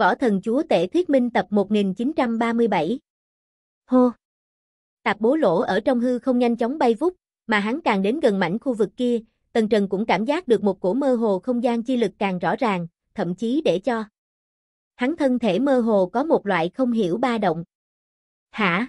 Võ thần chúa tể thuyết minh tập 1937. Hô! Tạp bố lỗ ở trong hư không nhanh chóng bay vút, mà hắn càng đến gần mảnh khu vực kia, Tần Trần cũng cảm giác được một cổ mơ hồ không gian chi lực càng rõ ràng, thậm chí để cho. Hắn thân thể mơ hồ có một loại không hiểu ba động. Hả?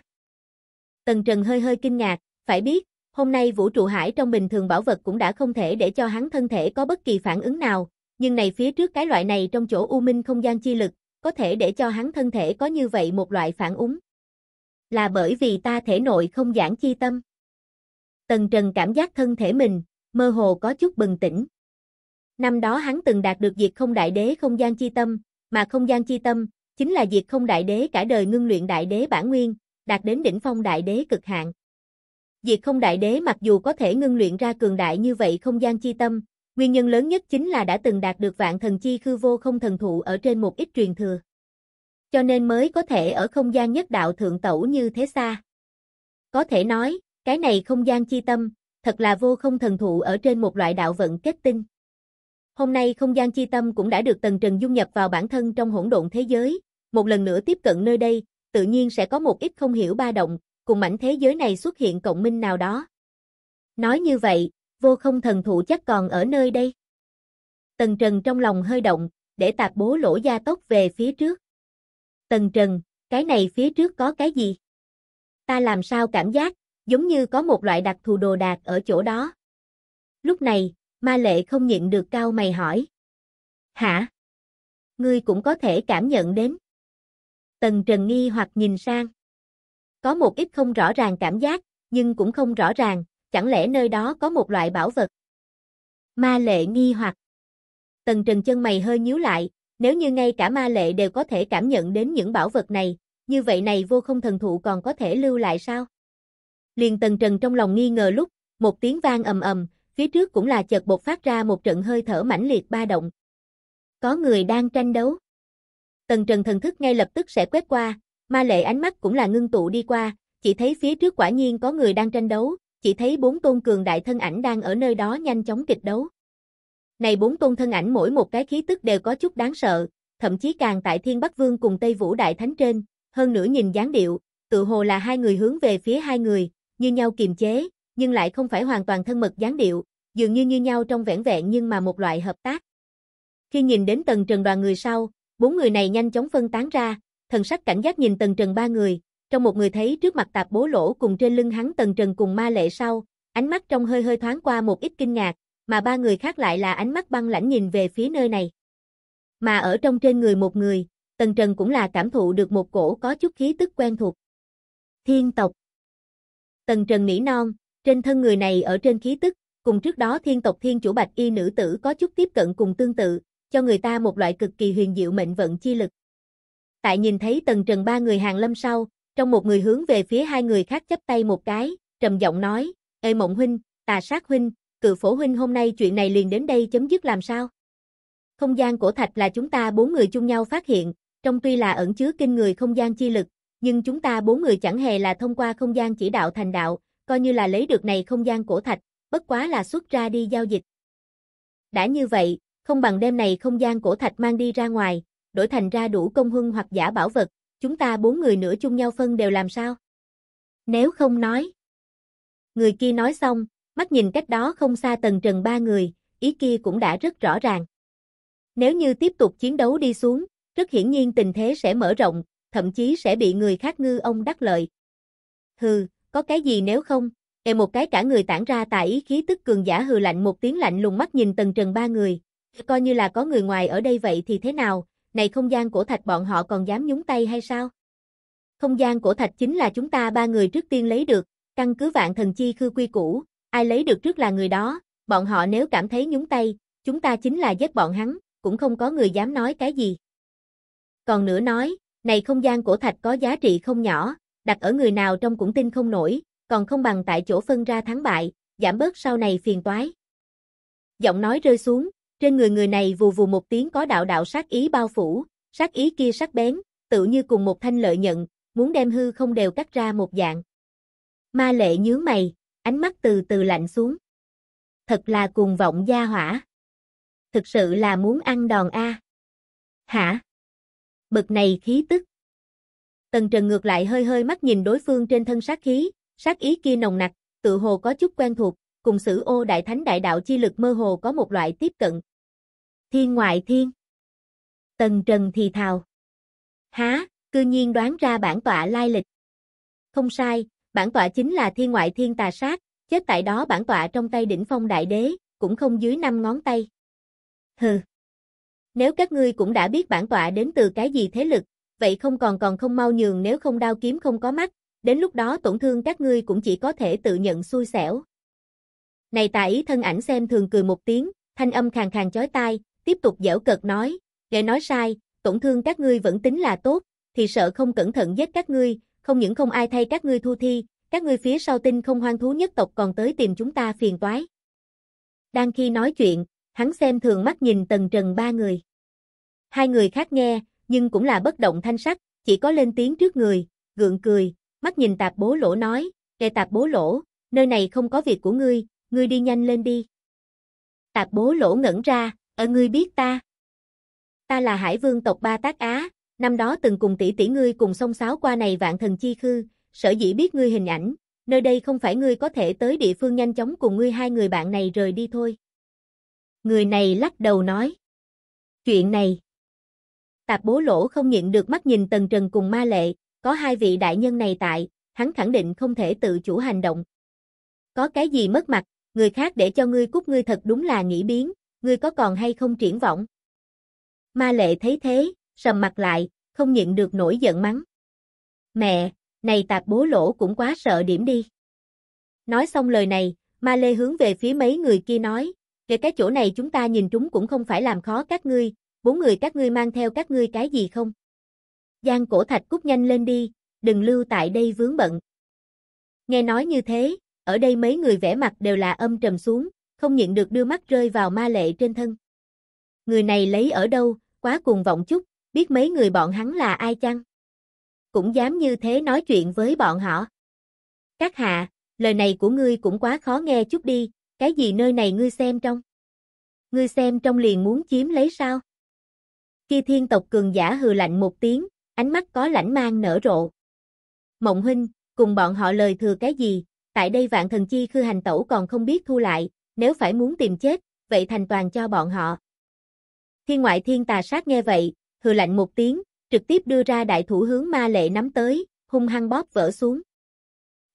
Tần Trần hơi hơi kinh ngạc, phải biết, hôm nay vũ trụ hải trong bình thường bảo vật cũng đã không thể để cho hắn thân thể có bất kỳ phản ứng nào, nhưng này phía trước cái loại này trong chỗ u minh không gian chi lực, có thể để cho hắn thân thể có như vậy một loại phản ứng. Là bởi vì ta thể nội không giãn chi tâm. Tần Trần cảm giác thân thể mình, mơ hồ có chút bừng tỉnh. Năm đó hắn từng đạt được diệt không đại đế không gian chi tâm, mà không gian chi tâm, chính là diệt không đại đế cả đời ngưng luyện đại đế bản nguyên, đạt đến đỉnh phong đại đế cực hạn. Diệt không đại đế mặc dù có thể ngưng luyện ra cường đại như vậy không gian chi tâm, Nguyên nhân lớn nhất chính là đã từng đạt được vạn thần chi khư vô không thần thụ ở trên một ít truyền thừa. Cho nên mới có thể ở không gian nhất đạo thượng tẩu như thế xa. Có thể nói, cái này không gian chi tâm, thật là vô không thần thụ ở trên một loại đạo vận kết tinh. Hôm nay không gian chi tâm cũng đã được Tần Trần dung nhập vào bản thân trong hỗn độn thế giới, một lần nữa tiếp cận nơi đây, tự nhiên sẽ có một ít không hiểu ba động, cùng mảnh thế giới này xuất hiện cộng minh nào đó. Nói như vậy, vô không thần thụ chắc còn ở nơi đây. Tần Trần trong lòng hơi động, để tạp bố lỗ gia tốc về phía trước. Tần Trần, cái này phía trước có cái gì? Ta làm sao cảm giác, giống như có một loại đặc thù đồ đạc ở chỗ đó. Lúc này, ma lệ không nhịn được cao mày hỏi. Hả? Ngươi cũng có thể cảm nhận đến. Tần Trần nghi hoặc nhìn sang. Có một ít không rõ ràng cảm giác, nhưng cũng không rõ ràng, chẳng lẽ nơi đó có một loại bảo vật? Ma lệ nghi hoặc. Tần trần chân mày hơi nhíu lại, nếu như ngay cả ma lệ đều có thể cảm nhận đến những bảo vật này, như vậy này vô không thần thụ còn có thể lưu lại sao? Liền tần trần trong lòng nghi ngờ lúc, một tiếng vang ầm ầm, phía trước cũng là chợt bột phát ra một trận hơi thở mãnh liệt ba động. Có người đang tranh đấu. Tần trần thần thức ngay lập tức sẽ quét qua, ma lệ ánh mắt cũng là ngưng tụ đi qua, chỉ thấy phía trước quả nhiên có người đang tranh đấu, chỉ thấy bốn tôn cường đại thân ảnh đang ở nơi đó nhanh chóng kịch đấu. Này bốn tôn thân ảnh mỗi một cái khí tức đều có chút đáng sợ, thậm chí càng tại Thiên Bắc Vương cùng Tây Vũ Đại Thánh trên, hơn nữa nhìn dáng điệu, tự hồ là hai người hướng về phía hai người, như nhau kiềm chế, nhưng lại không phải hoàn toàn thân mật dáng điệu, dường như như nhau trong vẻn vẹn nhưng mà một loại hợp tác. Khi nhìn đến tầng trần đoàn người sau, bốn người này nhanh chóng phân tán ra, thần sắc cảnh giác nhìn tầng trần ba người, trong một người thấy trước mặt tạp bố lỗ cùng trên lưng hắn tần trần cùng ma lệ sau, ánh mắt trong hơi hơi thoáng qua một ít kinh ngạc, mà ba người khác lại là ánh mắt băng lãnh nhìn về phía nơi này. Mà ở trong trên người một người, tần trần cũng là cảm thụ được một cổ có chút khí tức quen thuộc. Thiên tộc Tần trần nỉ non, trên thân người này ở trên khí tức, cùng trước đó thiên tộc thiên chủ bạch y nữ tử có chút tiếp cận cùng tương tự, cho người ta một loại cực kỳ huyền diệu mệnh vận chi lực. Tại nhìn thấy tần trần ba người hàng lâm sau, trong một người hướng về phía hai người khác chấp tay một cái, trầm giọng nói, Ê mộng huynh, tà sát huynh, cự phổ huynh hôm nay chuyện này liền đến đây chấm dứt làm sao? Không gian cổ thạch là chúng ta bốn người chung nhau phát hiện, trong tuy là ẩn chứa kinh người không gian chi lực, nhưng chúng ta bốn người chẳng hề là thông qua không gian chỉ đạo thành đạo, coi như là lấy được này không gian cổ thạch, bất quá là xuất ra đi giao dịch. Đã như vậy, không bằng đem này không gian cổ thạch mang đi ra ngoài, đổi thành ra đủ công hưng hoặc giả bảo vật, chúng ta bốn người nữa chung nhau phân đều làm sao? Nếu không nói. Người kia nói xong, mắt nhìn cách đó không xa tầng trần ba người, ý kia cũng đã rất rõ ràng. Nếu như tiếp tục chiến đấu đi xuống, rất hiển nhiên tình thế sẽ mở rộng, thậm chí sẽ bị người khác ngư ông đắc lợi. Hừ, có cái gì nếu không? Ê một cái cả người tản ra tại ý khí tức cường giả hừ lạnh một tiếng lạnh lùng mắt nhìn tầng trần ba người. Coi như là có người ngoài ở đây vậy thì thế nào, này không gian của thạch bọn họ còn dám nhúng tay hay sao? Không gian của thạch chính là chúng ta ba người trước tiên lấy được, căn cứ vạn thần chi khư quy cũ, ai lấy được trước là người đó, bọn họ nếu cảm thấy nhúng tay, chúng ta chính là giết bọn hắn, cũng không có người dám nói cái gì. Còn nữa nói, này không gian của thạch có giá trị không nhỏ, đặt ở người nào trong cũng tin không nổi, còn không bằng tại chỗ phân ra thắng bại, giảm bớt sau này phiền toái. Giọng nói rơi xuống, trên người người này vù vù một tiếng có đạo đạo sát ý bao phủ, sát ý kia sắc bén, tự như cùng một thanh lợi nhận, muốn đem hư không đều cắt ra một dạng. Ma lệ nhớ mày, ánh mắt từ từ lạnh xuống. Thật là cuồng vọng gia hỏa. Thực sự là muốn ăn đòn a. Hả? Bực này khí tức. Tần Trần ngược lại hơi hơi mắt nhìn đối phương trên thân sát khí, sát ý kia nồng nặc, tự hồ có chút quen thuộc, cùng sử ô đại thánh đại đạo chi lực mơ hồ có một loại tiếp cận, Thiên ngoại thiên. Tần Trần thì thào. Há, cư nhiên đoán ra bản tọa lai lịch. Không sai, bản tọa chính là thiên ngoại thiên tà sát, chết tại đó bản tọa trong tay đỉnh phong đại đế, cũng không dưới năm ngón tay. Hừ. Nếu các ngươi cũng đã biết bản tọa đến từ cái gì thế lực, vậy không còn còn không mau nhường nếu không đao kiếm không có mắt, đến lúc đó tổn thương các ngươi cũng chỉ có thể tự nhận xui xẻo. Này tà ý thân ảnh xem thường cười một tiếng, thanh âm khàn khàn chói tai, tiếp tục dẻo cợt nói, để nói sai, tổn thương các ngươi vẫn tính là tốt, thì sợ không cẩn thận giết các ngươi, không những không ai thay các ngươi thu thi, các ngươi phía sau tinh không hoang thú nhất tộc còn tới tìm chúng ta phiền toái. Đang khi nói chuyện, hắn xem thường mắt nhìn tần trần ba người. Hai người khác nghe, nhưng cũng là bất động thanh sắc, chỉ có lên tiếng trước người, gượng cười, mắt nhìn tạp bố lỗ nói, để tạp bố lỗ, nơi này không có việc của ngươi, ngươi đi nhanh lên đi. Tạp bố lỗ ngẩn ra, ở ngươi biết ta. Ta là hải vương tộc Ba Tác Á, năm đó từng cùng tỷ tỷ ngươi cùng sông sáo qua này vạn thần chi khư, sở dĩ biết ngươi hình ảnh, nơi đây không phải ngươi có thể tới địa phương nhanh chóng cùng ngươi hai người bạn này rời đi thôi. Người này lắc đầu nói. Chuyện này. Tạp bố lỗ không nhịn được mắt nhìn Tần Trần cùng ma lệ, có hai vị đại nhân này tại, hắn khẳng định không thể tự chủ hành động. Có cái gì mất mặt, người khác để cho ngươi cút ngươi thật đúng là nghĩ biến, ngươi có còn hay không triển vọng? Ma lệ thấy thế, sầm mặt lại, không nhịn được nổi giận mắng. Mẹ, này tạp bố lỗ cũng quá sợ điểm đi. Nói xong lời này, ma lê hướng về phía mấy người kia nói, về cái chỗ này chúng ta nhìn chúng cũng không phải làm khó các ngươi, bốn người các ngươi mang theo các ngươi cái gì không? Giang cổ thạch cút nhanh lên đi, đừng lưu tại đây vướng bận. Nghe nói như thế, ở đây mấy người vẽ mặt đều là âm trầm xuống, không nhịn được đưa mắt rơi vào ma lệ trên thân. Người này lấy ở đâu, quá cuồng vọng chút, biết mấy người bọn hắn là ai chăng? Cũng dám như thế nói chuyện với bọn họ. Các hạ, lời này của ngươi cũng quá khó nghe chút đi, cái gì nơi này ngươi xem trong? Ngươi xem trong liền muốn chiếm lấy sao? Kia thiên tộc cường giả hừ lạnh một tiếng, ánh mắt có lãnh mang nở rộ. Mộng huynh, cùng bọn họ lời thừa cái gì, tại đây vạn thần chi khư hành tẩu còn không biết thu lại, nếu phải muốn tìm chết, vậy thành toàn cho bọn họ. Thiên ngoại thiên tà sát nghe vậy, hừ lạnh một tiếng, trực tiếp đưa ra đại thủ hướng ma lệ nắm tới, hung hăng bóp vỡ xuống.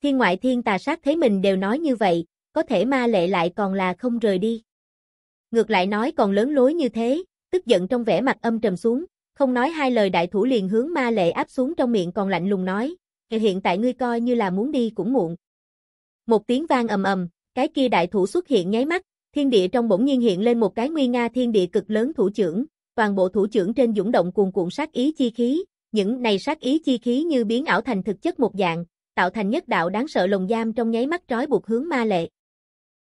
Thiên ngoại thiên tà sát thấy mình đều nói như vậy, có thể ma lệ lại còn là không rời đi. Ngược lại nói còn lớn lối như thế, tức giận trong vẻ mặt âm trầm xuống, không nói hai lời đại thủ liền hướng ma lệ áp xuống trong miệng còn lạnh lùng nói, hiện tại ngươi coi như là muốn đi cũng muộn. Một tiếng vang ầm ầm, cái kia đại thủ xuất hiện nháy mắt, thiên địa trong bỗng nhiên hiện lên một cái nguy nga thiên địa cực lớn thủ trưởng, toàn bộ thủ trưởng trên dũng động cuồn cuộn sát ý chi khí, những này sát ý chi khí như biến ảo thành thực chất một dạng, tạo thành nhất đạo đáng sợ lồng giam trong nháy mắt trói buộc hướng ma lệ.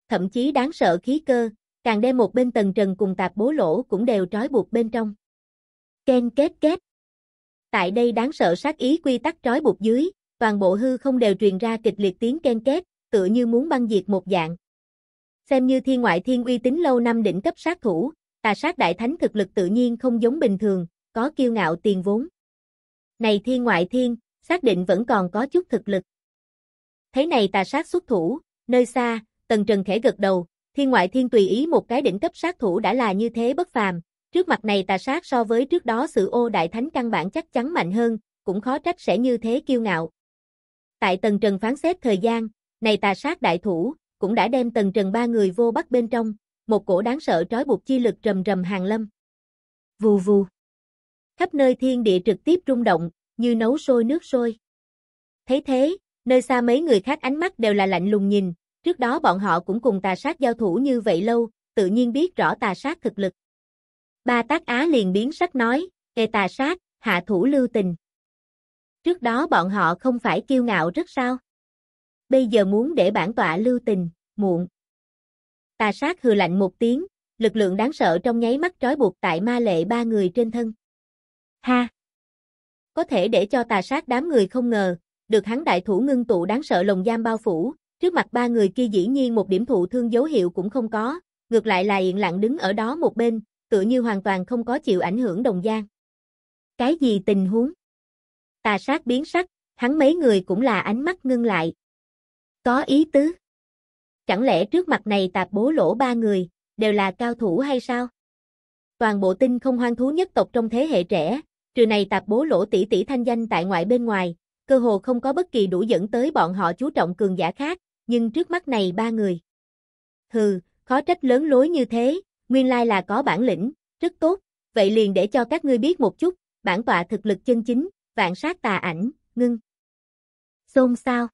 Thậm chí đáng sợ khí cơ, càng đem một bên tầng trần cùng tạp bố lỗ cũng đều trói buộc bên trong. Ken kết kết. Tại đây đáng sợ sát ý quy tắc trói buộc dưới, toàn bộ hư không đều truyền ra kịch liệt tiếng ken kết, tựa như muốn băng diệt một dạng. Xem như thiên ngoại thiên uy tín lâu năm đỉnh cấp sát thủ, tà sát đại thánh thực lực tự nhiên không giống bình thường, có kiêu ngạo tiền vốn. Này thiên ngoại thiên, xác định vẫn còn có chút thực lực. Thế này tà sát xuất thủ, nơi xa, tần trần khẽ gật đầu, thiên ngoại thiên tùy ý một cái đỉnh cấp sát thủ đã là như thế bất phàm. Trước mặt này tà sát so với trước đó sự ô đại thánh căn bản chắc chắn mạnh hơn, cũng khó trách sẽ như thế kiêu ngạo. Tại tần trần phán xét thời gian, này tà sát đại thủ, cũng đã đem tần trần ba người vô bắt bên trong, một cổ đáng sợ trói buộc chi lực rầm rầm hàng lâm. Vù vù. Khắp nơi thiên địa trực tiếp rung động, như nấu sôi nước sôi. Thấy thế, nơi xa mấy người khác ánh mắt đều là lạnh lùng nhìn, trước đó bọn họ cũng cùng tà sát giao thủ như vậy lâu, tự nhiên biết rõ tà sát thực lực. Ba tác á liền biến sắc nói, kề tà sát, hạ thủ lưu tình. Trước đó bọn họ không phải kiêu ngạo rất sao? bây giờ muốn để bản tọa lưu tình, muộn. Tà sát hừ lạnh một tiếng, lực lượng đáng sợ trong nháy mắt trói buộc tại ma lệ ba người trên thân. Ha! Có thể để cho tà sát đám người không ngờ, được hắn đại thủ ngưng tụ đáng sợ lồng giam bao phủ, trước mặt ba người kia dĩ nhiên một điểm thụ thương dấu hiệu cũng không có, ngược lại là yên lặng đứng ở đó một bên, tựa như hoàn toàn không có chịu ảnh hưởng đồng gian Cái gì tình huống? Tà sát biến sắc, hắn mấy người cũng là ánh mắt ngưng lại, có ý tứ. Chẳng lẽ trước mặt này tạp bố lỗ ba người, đều là cao thủ hay sao? Toàn bộ tinh không hoang thú nhất tộc trong thế hệ trẻ, trừ này tạp bố lỗ tỷ tỷ thanh danh tại ngoại bên ngoài, cơ hồ không có bất kỳ đủ dẫn tới bọn họ chú trọng cường giả khác, nhưng trước mắt này ba người. Hừ, khó trách lớn lối như thế, nguyên lai là có bản lĩnh, rất tốt, vậy liền để cho các ngươi biết một chút, bản tọa thực lực chân chính, vạn sát tà ảnh, ngưng. Xôn sao?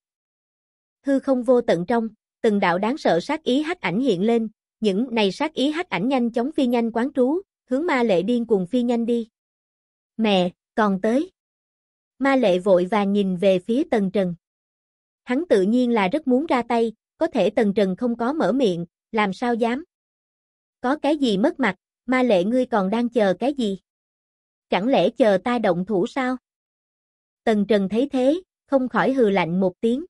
hư không vô tận trong, từng đạo đáng sợ sát ý hắc ảnh hiện lên, những này sát ý hắc ảnh nhanh chóng phi nhanh quán trú, hướng ma lệ điên cuồng phi nhanh đi. Mẹ, còn tới. Ma lệ vội vàng nhìn về phía tần trần. Hắn tự nhiên là rất muốn ra tay, có thể tần trần không có mở miệng, làm sao dám. Có cái gì mất mặt, ma lệ ngươi còn đang chờ cái gì? Chẳng lẽ chờ ta động thủ sao? Tần trần thấy thế, không khỏi hừ lạnh một tiếng.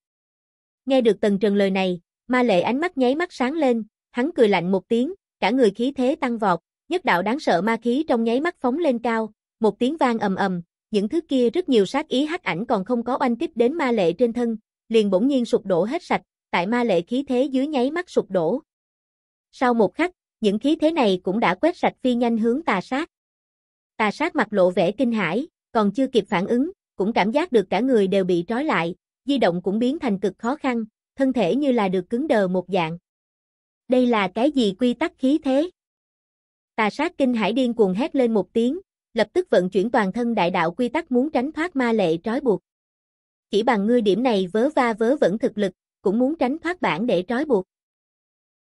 Nghe được Tần Trần lời này, ma lệ ánh mắt nháy mắt sáng lên, hắn cười lạnh một tiếng, cả người khí thế tăng vọt, nhất đạo đáng sợ ma khí trong nháy mắt phóng lên cao, một tiếng vang ầm ầm, những thứ kia rất nhiều sát ý hắc ảnh còn không có oanh kích đến ma lệ trên thân, liền bỗng nhiên sụp đổ hết sạch, tại ma lệ khí thế dưới nháy mắt sụp đổ. Sau một khắc, những khí thế này cũng đã quét sạch phi nhanh hướng tà sát. Tà sát mặt lộ vẻ kinh hãi, còn chưa kịp phản ứng, cũng cảm giác được cả người đều bị trói lại, di động cũng biến thành cực khó khăn, thân thể như là được cứng đờ một dạng. Đây là cái gì quy tắc khí thế? Tà sát kinh hải điên cuồng hét lên một tiếng, lập tức vận chuyển toàn thân đại đạo quy tắc muốn tránh thoát ma lệ trói buộc. Chỉ bằng ngươi điểm này vớ va vớ vẫn thực lực, cũng muốn tránh thoát bản để trói buộc.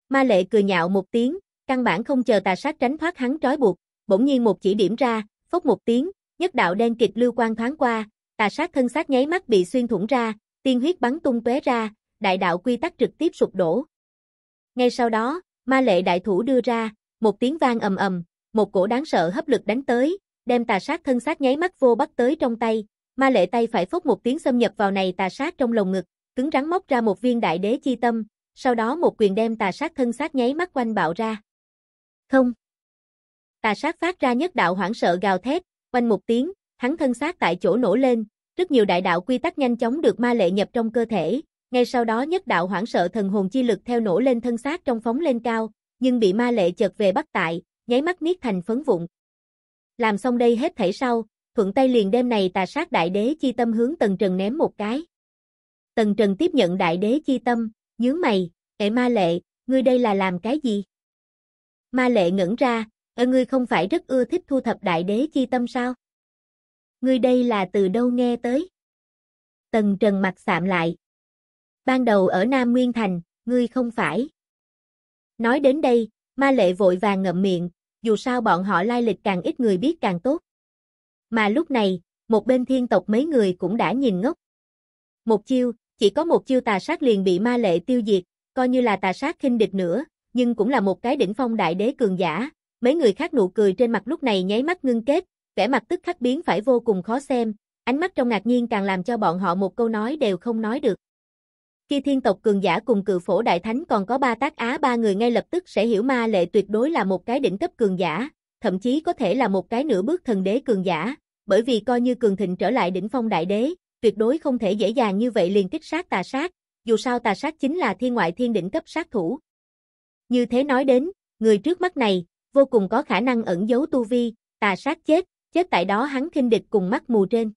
Ma lệ cười nhạo một tiếng, căn bản không chờ tà sát tránh thoát hắn trói buộc, bỗng nhiên một chỉ điểm ra, phốc một tiếng, nhất đạo đen kịch lưu quang thoáng qua, tà sát thân xác nháy mắt bị xuyên thủng ra, tiên huyết bắn tung tóe ra, đại đạo quy tắc trực tiếp sụp đổ. Ngay sau đó, ma lệ đại thủ đưa ra, một tiếng vang ầm ầm, một cổ đáng sợ hấp lực đánh tới, đem tà sát thân xác nháy mắt vô bắt tới trong tay, ma lệ tay phải phốc một tiếng xâm nhập vào này tà sát trong lồng ngực, cứng rắn móc ra một viên đại đế chi tâm, sau đó một quyền đem tà sát thân xác nháy mắt quanh bạo ra. Không. Tà sát phát ra nhất đạo hoảng sợ gào thét, quanh một tiếng, hắn thân xác tại chỗ nổ lên, rất nhiều đại đạo quy tắc nhanh chóng được ma lệ nhập trong cơ thể, ngay sau đó nhất đạo hoảng sợ thần hồn chi lực theo nổ lên thân xác trong phóng lên cao, nhưng bị ma lệ chợt về bắt tại, nháy mắt niết thành phấn vụn. Làm xong đây hết thảy sau, thuận tay liền đem này tà sát đại đế chi tâm hướng Tần Trần ném một cái. Tần Trần tiếp nhận đại đế chi tâm, nhướng mày, "Ệ ma lệ, ngươi đây là làm cái gì?" Ma lệ ngẩn ra, "Ơ ngươi không phải rất ưa thích thu thập đại đế chi tâm sao?" ngươi đây là từ đâu nghe tới? Tần Trần mặt sạm lại. Ban đầu ở Nam Nguyên Thành, ngươi không phải. Nói đến đây, ma lệ vội vàng ngậm miệng, dù sao bọn họ lai lịch càng ít người biết càng tốt. Mà lúc này, một bên thiên tộc mấy người cũng đã nhìn ngốc. Một chiêu, chỉ có một chiêu tà sát liền bị ma lệ tiêu diệt, coi như là tà sát khinh địch nữa, nhưng cũng là một cái đỉnh phong đại đế cường giả. Mấy người khác nụ cười trên mặt lúc này nháy mắt ngưng kết, vẻ mặt tức khắc biến phải vô cùng khó xem, ánh mắt trong ngạc nhiên càng làm cho bọn họ một câu nói đều không nói được. Khi thiên tộc cường giả cùng cự phổ đại thánh còn có ba tác á ba người ngay lập tức sẽ hiểu ma lệ tuyệt đối là một cái đỉnh cấp cường giả, thậm chí có thể là một cái nửa bước thần đế cường giả, bởi vì coi như cường thịnh trở lại đỉnh phong đại đế, tuyệt đối không thể dễ dàng như vậy liền kích sát tà sát, dù sao tà sát chính là thiên ngoại thiên đỉnh cấp sát thủ. Như thế nói đến, người trước mắt này, vô cùng có khả năng ẩn giấu tu vi, tà sát chết, Chết tại đó hắn khinh địch cùng mắt mù trên.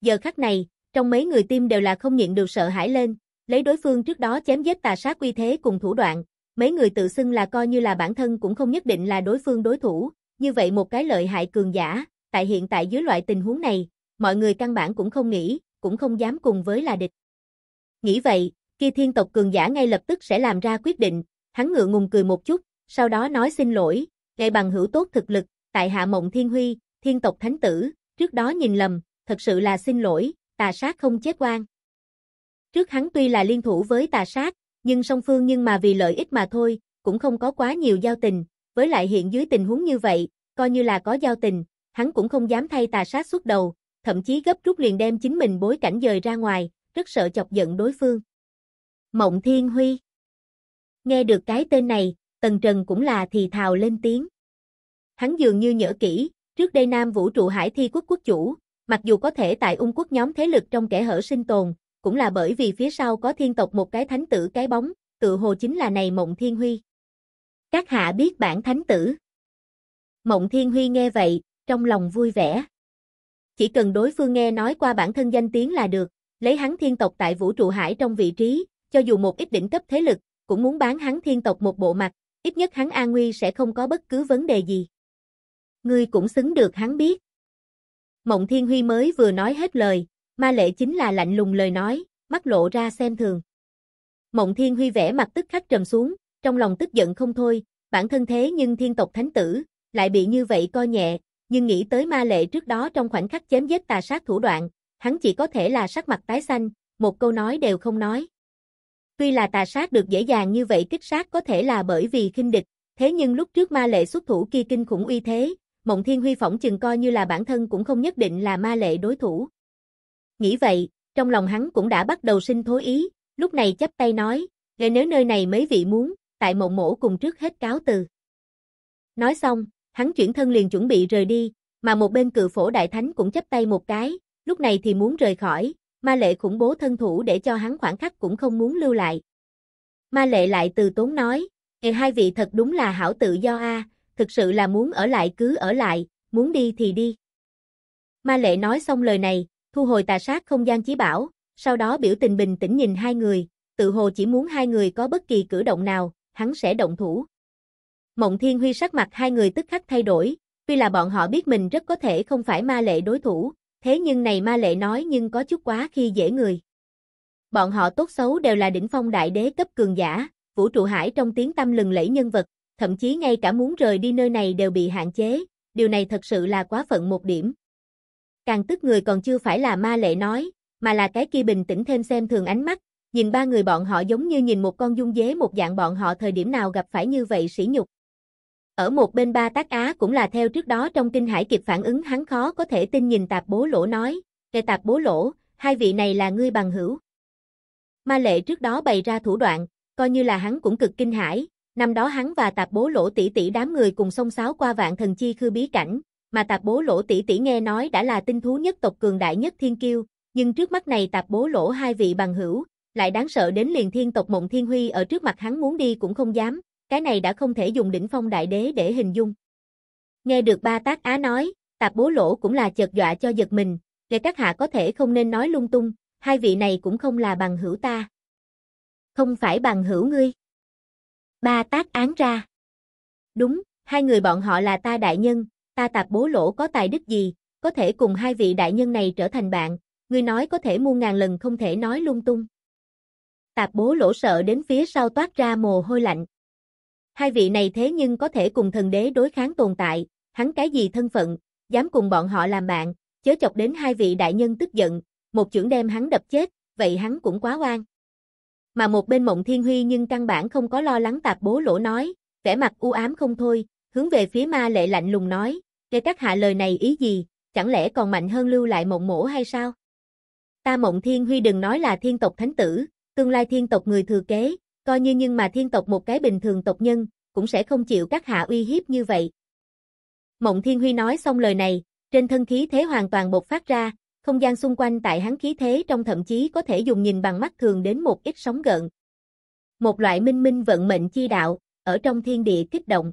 Giờ khắc này, trong mấy người tim đều là không nhịn được sợ hãi lên, lấy đối phương trước đó chém giết tà sát quy thế cùng thủ đoạn, mấy người tự xưng là coi như là bản thân cũng không nhất định là đối phương đối thủ, như vậy một cái lợi hại cường giả, tại hiện tại dưới loại tình huống này, mọi người căn bản cũng không nghĩ, cũng không dám cùng với là địch. Nghĩ vậy, kia thiên tộc cường giả ngay lập tức sẽ làm ra quyết định, hắn ngựa ngùng cười một chút, sau đó nói xin lỗi, ngay bằng hữu tốt thực lực, tại hạ mộng thiên huy, thiên tộc thánh tử, trước đó nhìn lầm, thật sự là xin lỗi, tà sát không chết oan. Trước hắn tuy là liên thủ với tà sát, nhưng song phương nhưng mà vì lợi ích mà thôi, cũng không có quá nhiều giao tình, với lại hiện dưới tình huống như vậy, coi như là có giao tình, hắn cũng không dám thay tà sát xuất đầu, thậm chí gấp rút liền đem chính mình bối cảnh dời ra ngoài, rất sợ chọc giận đối phương. Mộng Thiên Huy Nghe được cái tên này, Tần Trần cũng là thì thào lên tiếng. Hắn dường như nhớ kỹ, Trước đây Nam Vũ trụ hải thi quốc quốc chủ, mặc dù có thể tại ung quốc nhóm thế lực trong kẻ hở sinh tồn, cũng là bởi vì phía sau có thiên tộc một cái thánh tử cái bóng, tự hồ chính là này Mộng Thiên Huy. Các hạ biết bản thánh tử. Mộng Thiên Huy nghe vậy, trong lòng vui vẻ. Chỉ cần đối phương nghe nói qua bản thân danh tiếng là được, lấy hắn thiên tộc tại vũ trụ hải trong vị trí, cho dù một ít đỉnh cấp thế lực, cũng muốn bán hắn thiên tộc một bộ mặt, ít nhất hắn an nguy sẽ không có bất cứ vấn đề gì ngươi cũng xứng được hắn biết. Mộng Thiên Huy mới vừa nói hết lời, ma lệ chính là lạnh lùng lời nói, mắt lộ ra xem thường. Mộng Thiên Huy vẻ mặt tức khắc trầm xuống, trong lòng tức giận không thôi, bản thân thế nhưng thiên tộc thánh tử, lại bị như vậy coi nhẹ, nhưng nghĩ tới ma lệ trước đó trong khoảnh khắc chém giết tà sát thủ đoạn, hắn chỉ có thể là sắc mặt tái xanh, một câu nói đều không nói. Tuy là tà sát được dễ dàng như vậy kích sát có thể là bởi vì khinh địch, thế nhưng lúc trước ma lệ xuất thủ kia kinh khủng uy thế, Mộng Thiên Huy phỏng chừng coi như là bản thân cũng không nhất định là ma lệ đối thủ. Nghĩ vậy, trong lòng hắn cũng đã bắt đầu sinh thối ý, lúc này chấp tay nói, "Ngươi nếu nơi này mấy vị muốn, tại Mộng Mỗ cùng trước hết cáo từ." Nói xong, hắn chuyển thân liền chuẩn bị rời đi, mà một bên cự phổ đại thánh cũng chấp tay một cái, lúc này thì muốn rời khỏi, ma lệ khủng bố thân thủ để cho hắn khoảng khắc cũng không muốn lưu lại. Ma lệ lại từ tốn nói, hai vị thật đúng là hảo tự do a à, thực sự là muốn ở lại cứ ở lại, muốn đi thì đi. Ma lệ nói xong lời này, thu hồi tà sát không gian chí bảo, sau đó biểu tình bình tĩnh nhìn hai người, tự hồ chỉ muốn hai người có bất kỳ cử động nào, hắn sẽ động thủ. Mộng Thiên Huy sắc mặt hai người tức khắc thay đổi, tuy là bọn họ biết mình rất có thể không phải ma lệ đối thủ, thế nhưng này ma lệ nói nhưng có chút quá khi dễ người. Bọn họ tốt xấu đều là đỉnh phong đại đế cấp cường giả, vũ trụ hải trong tiếng tâm lừng lẫy nhân vật, thậm chí ngay cả muốn rời đi nơi này đều bị hạn chế, điều này thật sự là quá phận một điểm. Càng tức người còn chưa phải là ma lệ nói, mà là cái kia bình tĩnh thêm xem thường ánh mắt, nhìn ba người bọn họ giống như nhìn một con dung dế một dạng bọn họ thời điểm nào gặp phải như vậy sỉ nhục. Ở một bên ba tác á cũng là theo trước đó trong kinh hải kịp phản ứng hắn khó có thể tin nhìn tạp bố lỗ nói, kề tạp bố lỗ, hai vị này là ngươi bằng hữu. Ma lệ trước đó bày ra thủ đoạn, coi như là hắn cũng cực kinh hải Năm đó hắn và tạp bố lỗ tỷ tỷ đám người cùng sông sáo qua vạn thần chi khư bí cảnh, mà tạp bố lỗ tỷ tỷ nghe nói đã là tinh thú nhất tộc cường đại nhất thiên kiêu, nhưng trước mắt này tạp bố lỗ hai vị bằng hữu, lại đáng sợ đến liền thiên tộc mộng thiên huy ở trước mặt hắn muốn đi cũng không dám, cái này đã không thể dùng đỉnh phong đại đế để hình dung. Nghe được ba tác á nói, tạp bố lỗ cũng là chợt dọa cho giật mình, để các hạ có thể không nên nói lung tung, hai vị này cũng không là bằng hữu ta. Không phải bằng hữu ngươi. Ba tác án ra. Đúng, hai người bọn họ là ta đại nhân, ta tạp bố lỗ có tài đức gì, có thể cùng hai vị đại nhân này trở thành bạn, ngươi nói có thể mua ngàn lần không thể nói lung tung. Tạp bố lỗ sợ đến phía sau toát ra mồ hôi lạnh. Hai vị này thế nhưng có thể cùng thần đế đối kháng tồn tại, hắn cái gì thân phận, dám cùng bọn họ làm bạn, chớ chọc đến hai vị đại nhân tức giận, một chưởng đem hắn đập chết, vậy hắn cũng quá oan mà một bên Mộng Thiên Huy nhưng căn bản không có lo lắng tạp bố lỗ nói, vẻ mặt u ám không thôi, hướng về phía ma lệ lạnh lùng nói, để các hạ lời này ý gì, chẳng lẽ còn mạnh hơn lưu lại mộng mổ hay sao? Ta Mộng Thiên Huy đừng nói là thiên tộc thánh tử, tương lai thiên tộc người thừa kế, coi như nhưng mà thiên tộc một cái bình thường tộc nhân, cũng sẽ không chịu các hạ uy hiếp như vậy. Mộng Thiên Huy nói xong lời này, trên thân khí thế hoàn toàn bộc phát ra, không gian xung quanh tại hắn khí thế trong thậm chí có thể dùng nhìn bằng mắt thường đến một ít sóng gợn. Một loại minh minh vận mệnh chi đạo, ở trong thiên địa kích động.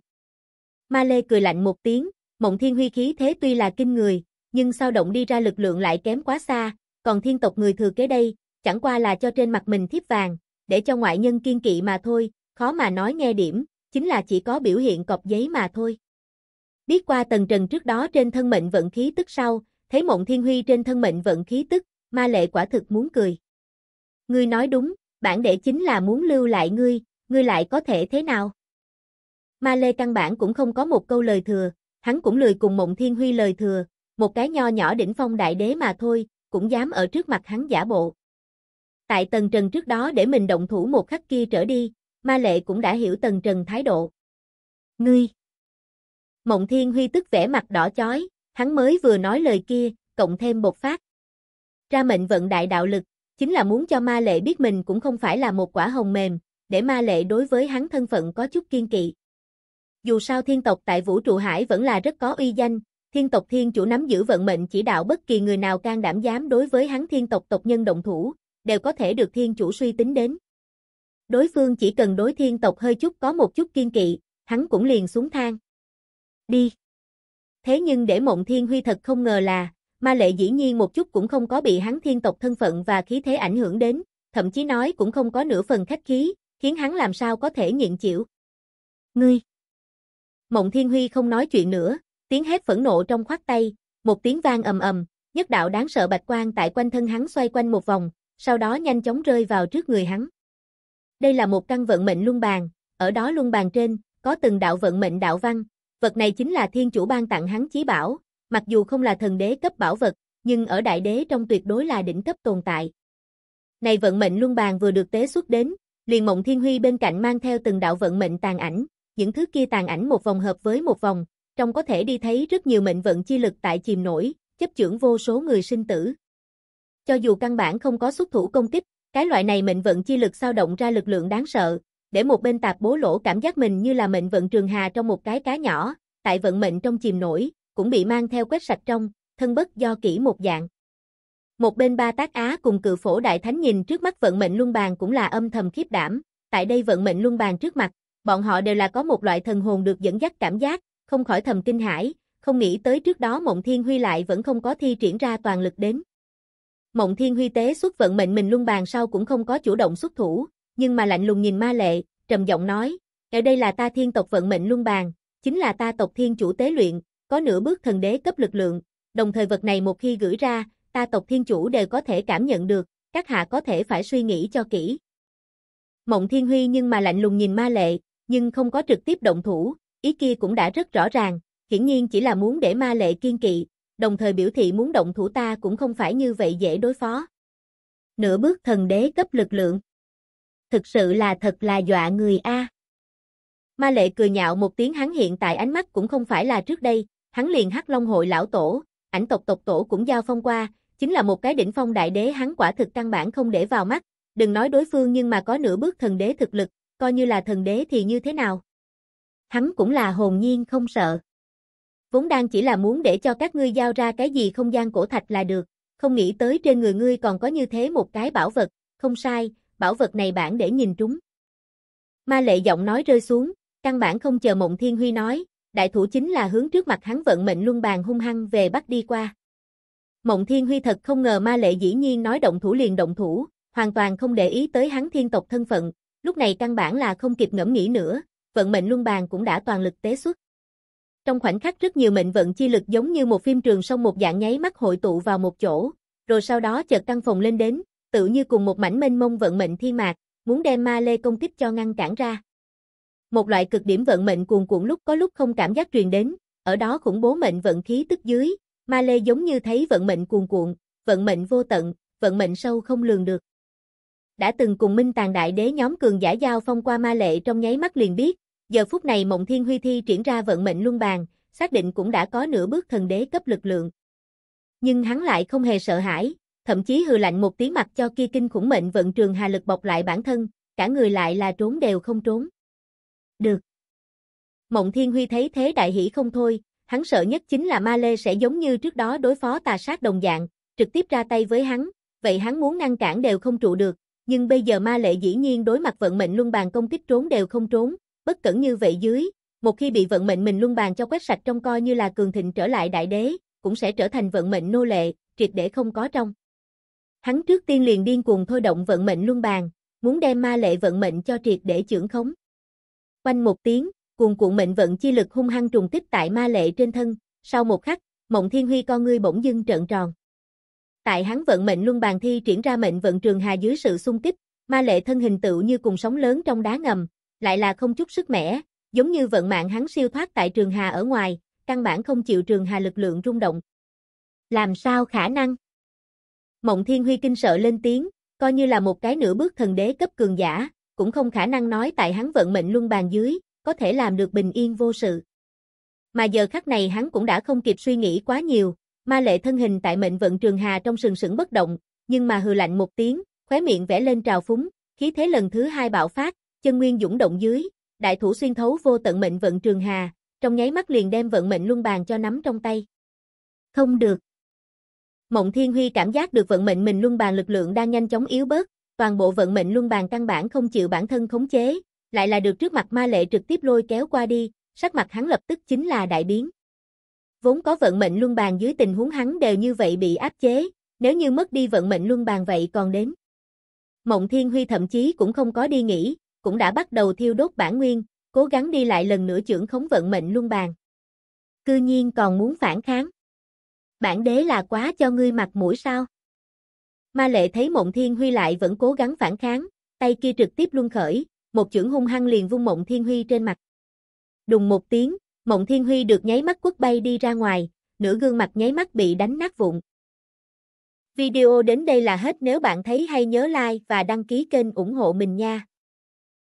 Ma Lê cười lạnh một tiếng, mộng thiên huy khí thế tuy là kinh người, nhưng sao động đi ra lực lượng lại kém quá xa, còn thiên tộc người thừa kế đây, chẳng qua là cho trên mặt mình thiếp vàng, để cho ngoại nhân kiên kỵ mà thôi, khó mà nói nghe điểm, chính là chỉ có biểu hiện cọc giấy mà thôi. Biết qua tầng trần trước đó trên thân mệnh vận khí tức sau, thấy mộng thiên huy trên thân mệnh vận khí tức, ma lệ quả thực muốn cười. Ngươi nói đúng, bản đệ chính là muốn lưu lại ngươi, ngươi lại có thể thế nào? Ma Lệ căn bản cũng không có một câu lời thừa, hắn cũng lười cùng mộng thiên huy lời thừa, một cái nho nhỏ đỉnh phong đại đế mà thôi, cũng dám ở trước mặt hắn giả bộ. Tại tầng Trần trước đó để mình động thủ một khắc kia trở đi, ma lệ cũng đã hiểu tầng Trần thái độ. Ngươi! Mộng Thiên Huy tức vẻ mặt đỏ chói, Hắn mới vừa nói lời kia, cộng thêm một phát. Ra mệnh vận đại đạo lực, chính là muốn cho ma lệ biết mình cũng không phải là một quả hồng mềm, để ma lệ đối với hắn thân phận có chút kiên kỵ. Dù sao thiên tộc tại vũ trụ hải vẫn là rất có uy danh, thiên tộc thiên chủ nắm giữ vận mệnh chỉ đạo bất kỳ người nào can đảm dám đối với hắn thiên tộc tộc nhân động thủ, đều có thể được thiên chủ suy tính đến. Đối phương chỉ cần đối thiên tộc hơi chút có một chút kiên kỵ, hắn cũng liền xuống thang. Đi! Thế nhưng để Mộng Thiên Huy thật không ngờ là, ma lệ dĩ nhiên một chút cũng không có bị hắn thiên tộc thân phận và khí thế ảnh hưởng đến, thậm chí nói cũng không có nửa phần khách khí, khiến hắn làm sao có thể nhịn chịu. Ngươi! Mộng Thiên Huy không nói chuyện nữa, tiếng hét phẫn nộ trong khoát tay, một tiếng vang ầm ầm, nhất đạo đáng sợ bạch quang tại quanh thân hắn xoay quanh một vòng, sau đó nhanh chóng rơi vào trước người hắn. Đây là một căn vận mệnh luân bàn, ở đó luân bàn trên, có từng đạo vận mệnh đạo văn, Vật này chính là thiên chủ ban tặng hắn chí bảo, mặc dù không là thần đế cấp bảo vật, nhưng ở đại đế trong tuyệt đối là đỉnh cấp tồn tại. Này vận mệnh luân bàn vừa được tế xuất đến, liền mộng thiên huy bên cạnh mang theo từng đạo vận mệnh tàn ảnh, những thứ kia tàn ảnh một vòng hợp với một vòng, trong có thể đi thấy rất nhiều mệnh vận chi lực tại chìm nổi, chấp chưởng vô số người sinh tử. Cho dù căn bản không có xuất thủ công kích, cái loại này mệnh vận chi lực sao động ra lực lượng đáng sợ, để một bên tạp bố lỗ cảm giác mình như là mệnh vận trường hà trong một cái cá nhỏ, tại vận mệnh trong chìm nổi, cũng bị mang theo quét sạch trong, thân bất do kỹ một dạng. Một bên ba tác á cùng cự phổ đại thánh nhìn trước mắt vận mệnh luân bàn cũng là âm thầm khiếp đảm, tại đây vận mệnh luân bàn trước mặt, bọn họ đều là có một loại thần hồn được dẫn dắt cảm giác, không khỏi thầm kinh hãi, không nghĩ tới trước đó Mộng Thiên Huy lại vẫn không có thi triển ra toàn lực đến. Mộng Thiên Huy tế xuất vận mệnh mình luân bàn sau cũng không có chủ động xuất thủ, nhưng mà lạnh lùng nhìn ma lệ, trầm giọng nói, ở đây là ta thiên tộc vận mệnh luân bàn, chính là ta tộc thiên chủ tế luyện, có nửa bước thần đế cấp lực lượng, đồng thời vật này một khi gửi ra, ta tộc thiên chủ đều có thể cảm nhận được, các hạ có thể phải suy nghĩ cho kỹ. Mộng Thiên Huy nhưng mà lạnh lùng nhìn ma lệ, nhưng không có trực tiếp động thủ, ý kia cũng đã rất rõ ràng, hiển nhiên chỉ là muốn để ma lệ kiên kỵ, đồng thời biểu thị muốn động thủ ta cũng không phải như vậy dễ đối phó. Nửa bước thần đế cấp lực lượng thực sự là thật là dọa người a. Ma lệ cười nhạo một tiếng hắn hiện tại ánh mắt cũng không phải là trước đây, hắn liền hắc long hội lão tổ, ảnh tộc tộc tổ cũng giao phong qua, chính là một cái đỉnh phong đại đế hắn quả thực căn bản không để vào mắt, đừng nói đối phương nhưng mà có nửa bước thần đế thực lực, coi như là thần đế thì như thế nào. Hắn cũng là hồn nhiên không sợ. Vốn đang chỉ là muốn để cho các ngươi giao ra cái gì không gian cổ thạch là được, không nghĩ tới trên người ngươi còn có như thế một cái bảo vật, không sai, bảo vật này bản để nhìn trúng. Ma lệ giọng nói rơi xuống, căn bản không chờ Mộng Thiên Huy nói, đại thủ chính là hướng trước mặt hắn vận mệnh luân bàn hung hăng về bắt đi qua. Mộng Thiên Huy thật không ngờ ma lệ dĩ nhiên nói động thủ liền động thủ, hoàn toàn không để ý tới hắn thiên tộc thân phận, lúc này căn bản là không kịp ngẫm nghĩ nữa, vận mệnh luân bàn cũng đã toàn lực tế xuất. Trong khoảnh khắc rất nhiều mệnh vận chi lực giống như một phim trường song một dạng nháy mắt hội tụ vào một chỗ, rồi sau đó chợt tăng phòng lên đến, tự như cùng một mảnh mênh mông vận mệnh thiên mạc, muốn đem ma lê công kích cho ngăn cản ra. Một loại cực điểm vận mệnh cuồn cuộn lúc có lúc không cảm giác truyền đến, ở đó khủng bố mệnh vận khí tức dưới, ma lê giống như thấy vận mệnh cuồn cuộn, vận mệnh vô tận, vận mệnh sâu không lường được. Đã từng cùng Minh Tàng Đại Đế nhóm cường giả giao phong qua ma lệ trong nháy mắt liền biết, giờ phút này Mộng Thiên Huy Thi triển ra vận mệnh luân bàn, xác định cũng đã có nửa bước thần đế cấp lực lượng. Nhưng hắn lại không hề sợ hãi, thậm chí hừ lạnh một tiếng mặt cho kia kinh khủng mệnh vận trường hà lực bọc lại bản thân, cả người lại là trốn đều không trốn. Được. Mộng Thiên Huy thấy thế đại hỉ không thôi, hắn sợ nhất chính là Ma Lê sẽ giống như trước đó đối phó tà sát đồng dạng, trực tiếp ra tay với hắn, vậy hắn muốn ngăn cản đều không trụ được, nhưng bây giờ Ma Lệ dĩ nhiên đối mặt vận mệnh luân bàn công kích trốn đều không trốn, bất cẩn như vậy dưới, một khi bị vận mệnh mình luân bàn cho quét sạch trong coi như là cường thịnh trở lại đại đế, cũng sẽ trở thành vận mệnh nô lệ, triệt để không có trong. Hắn trước tiên liền điên cuồng thôi động vận mệnh luân bàn, muốn đem ma lệ vận mệnh cho triệt để chưởng khống. Quanh một tiếng, cuồn cuộn mệnh vận chi lực hung hăng trùng kích tại ma lệ trên thân, sau một khắc, Mộng Thiên Huy con ngươi bỗng dưng trợn tròn. Tại hắn vận mệnh luân bàn thi triển ra mệnh vận trường hà dưới sự xung kích, ma lệ thân hình tựu như cùng sóng lớn trong đá ngầm, lại là không chút sức mẻ, giống như vận mạng hắn siêu thoát tại trường hà ở ngoài, căn bản không chịu trường hà lực lượng rung động. Làm sao khả năng? Mộng Thiên Huy kinh sợ lên tiếng, coi như là một cái nửa bước thần đế cấp cường giả, cũng không khả năng nói tại hắn vận mệnh luân bàn dưới, có thể làm được bình yên vô sự. Mà giờ khắc này hắn cũng đã không kịp suy nghĩ quá nhiều, ma lệ thân hình tại mệnh vận trường hà trong sừng sững bất động, nhưng mà hừ lạnh một tiếng, khóe miệng vẽ lên trào phúng, khí thế lần thứ hai bạo phát, chân nguyên dũng động dưới, đại thủ xuyên thấu vô tận mệnh vận trường hà, trong nháy mắt liền đem vận mệnh luân bàn cho nắm trong tay. Không được. Mộng Thiên Huy cảm giác được vận mệnh mình luân bàn lực lượng đang nhanh chóng yếu bớt, toàn bộ vận mệnh luân bàn căn bản không chịu bản thân khống chế, lại là được trước mặt ma lệ trực tiếp lôi kéo qua đi, sắc mặt hắn lập tức chính là đại biến. Vốn có vận mệnh luân bàn dưới tình huống hắn đều như vậy bị áp chế, nếu như mất đi vận mệnh luân bàn vậy còn đến. Mộng Thiên Huy thậm chí cũng không có đi nghỉ, cũng đã bắt đầu thiêu đốt bản nguyên, cố gắng đi lại lần nữa trưởng khống vận mệnh luân bàn. Cư nhiên còn muốn phản kháng. Bản đế là quá cho ngươi mặt mũi sao? Ma lệ thấy mộng thiên huy lại vẫn cố gắng phản kháng, tay kia trực tiếp luân khởi, một chưởng hung hăng liền vung mộng thiên huy trên mặt. Đùng một tiếng, mộng thiên huy được nháy mắt quất bay đi ra ngoài, nửa gương mặt nháy mắt bị đánh nát vụn. Video đến đây là hết nếu bạn thấy hay nhớ like và đăng ký kênh ủng hộ mình nha.